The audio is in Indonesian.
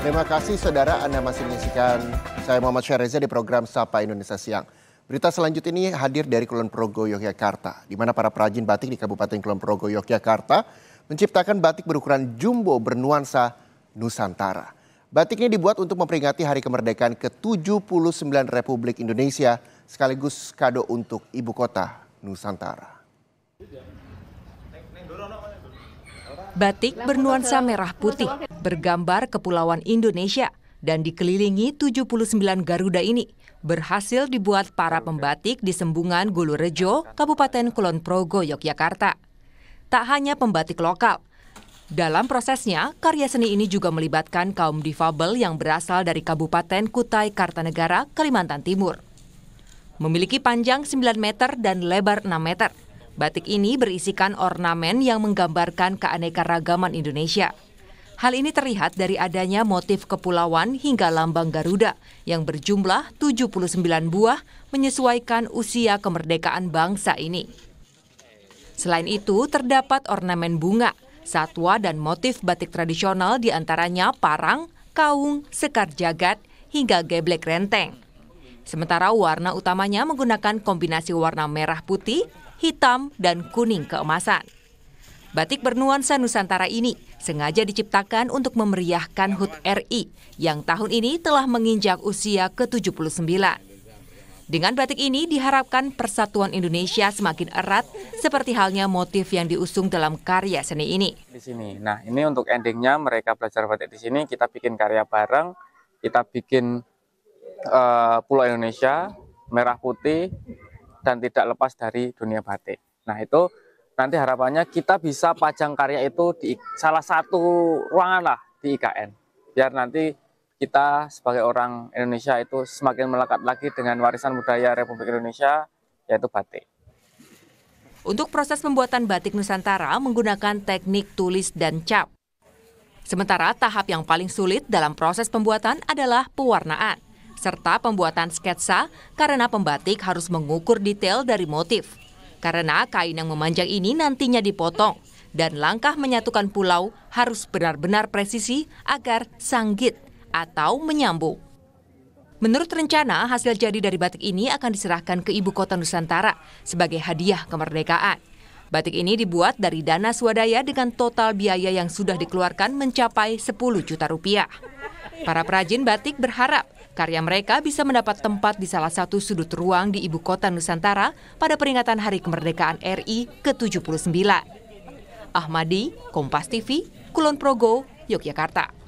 Terima kasih saudara Anda masih menyaksikan saya Muhammad Syahreza di program Sapa Indonesia Siang. Berita selanjutnya ini hadir dari Kulon Progo, Yogyakarta, di mana para perajin batik di Kabupaten Kulon Progo, Yogyakarta menciptakan batik berukuran jumbo bernuansa Nusantara. Batik ini dibuat untuk memperingati hari kemerdekaan ke-79 Republik Indonesia sekaligus kado untuk ibu kota Nusantara. Batik bernuansa merah putih bergambar kepulauan Indonesia dan dikelilingi 79 Garuda ini berhasil dibuat para pembatik di Sembungan Gulurejo, Kabupaten Kulon Progo, Yogyakarta. Tak hanya pembatik lokal, dalam prosesnya, karya seni ini juga melibatkan kaum difabel yang berasal dari Kabupaten Kutai Kartanegara, Kalimantan Timur. Memiliki panjang 9 meter dan lebar 6 meter, batik ini berisikan ornamen yang menggambarkan keanekaragaman Indonesia. Hal ini terlihat dari adanya motif kepulauan hingga lambang Garuda yang berjumlah 79 buah menyesuaikan usia kemerdekaan bangsa ini. Selain itu, terdapat ornamen bunga, satwa dan motif batik tradisional diantaranya parang, kaung, sekar jagat, hingga geblek renteng. Sementara warna utamanya menggunakan kombinasi warna merah putih, hitam, dan kuning keemasan. Batik bernuansa Nusantara ini sengaja diciptakan untuk memeriahkan HUT RI yang tahun ini telah menginjak usia ke-79. Dengan batik ini diharapkan persatuan Indonesia semakin erat seperti halnya motif yang diusung dalam karya seni ini. Di sini. Nah, ini untuk endingnya mereka belajar batik di sini, kita bikin karya bareng, kita bikin uh, Pulau Indonesia merah putih dan tidak lepas dari dunia batik. Nah, itu nanti harapannya kita bisa pajang karya itu di salah satu ruangan lah di IKN. Biar nanti kita sebagai orang Indonesia itu semakin melekat lagi dengan warisan budaya Republik Indonesia, yaitu batik. Untuk proses pembuatan batik Nusantara menggunakan teknik tulis dan cap. Sementara tahap yang paling sulit dalam proses pembuatan adalah pewarnaan, serta pembuatan sketsa karena pembatik harus mengukur detail dari motif. Karena kain yang memanjang ini nantinya dipotong dan langkah menyatukan pulau harus benar-benar presisi agar sanggit atau menyambung. Menurut rencana, hasil jadi dari batik ini akan diserahkan ke Ibu Kota Nusantara sebagai hadiah kemerdekaan. Batik ini dibuat dari dana swadaya dengan total biaya yang sudah dikeluarkan mencapai 10 juta rupiah. Para perajin batik berharap karya mereka bisa mendapat tempat di salah satu sudut ruang di ibu kota Nusantara pada peringatan Hari Kemerdekaan RI ke-79. Ahmadi, Kompas TV, Kulon Progo, Yogyakarta.